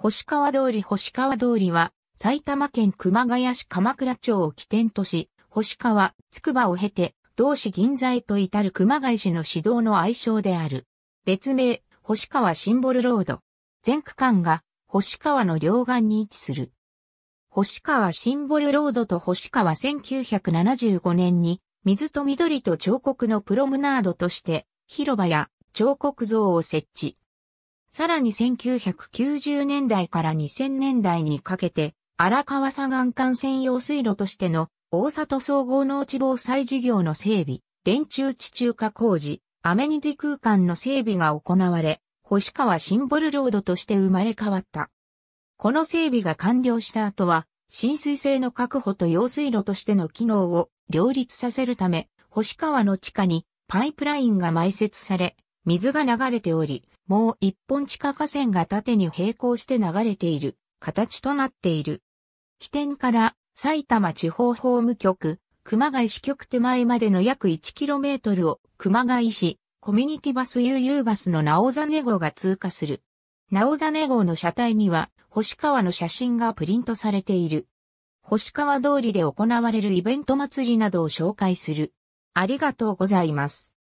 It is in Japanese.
星川通り星川通りは、埼玉県熊谷市鎌倉町を起点とし、星川、筑波を経て、同市銀座へと至る熊谷市の指導の愛称である。別名、星川シンボルロード。全区間が、星川の両岸に位置する。星川シンボルロードと星川1975年に、水と緑と彫刻のプロムナードとして、広場や彫刻像を設置。さらに1990年代から2000年代にかけて、荒川砂岩幹線用水路としての大里総合農地防災事業の整備、電柱地中化工事、アメニティ空間の整備が行われ、星川シンボルロードとして生まれ変わった。この整備が完了した後は、浸水性の確保と用水路としての機能を両立させるため、星川の地下にパイプラインが埋設され、水が流れており、もう一本地下河川が縦に並行して流れている形となっている。起点から埼玉地方法務局、熊谷支局手前までの約 1km を熊谷市コミュニティバス UU バスの直ネ号が通過する。直ネ号の車体には星川の写真がプリントされている。星川通りで行われるイベント祭りなどを紹介する。ありがとうございます。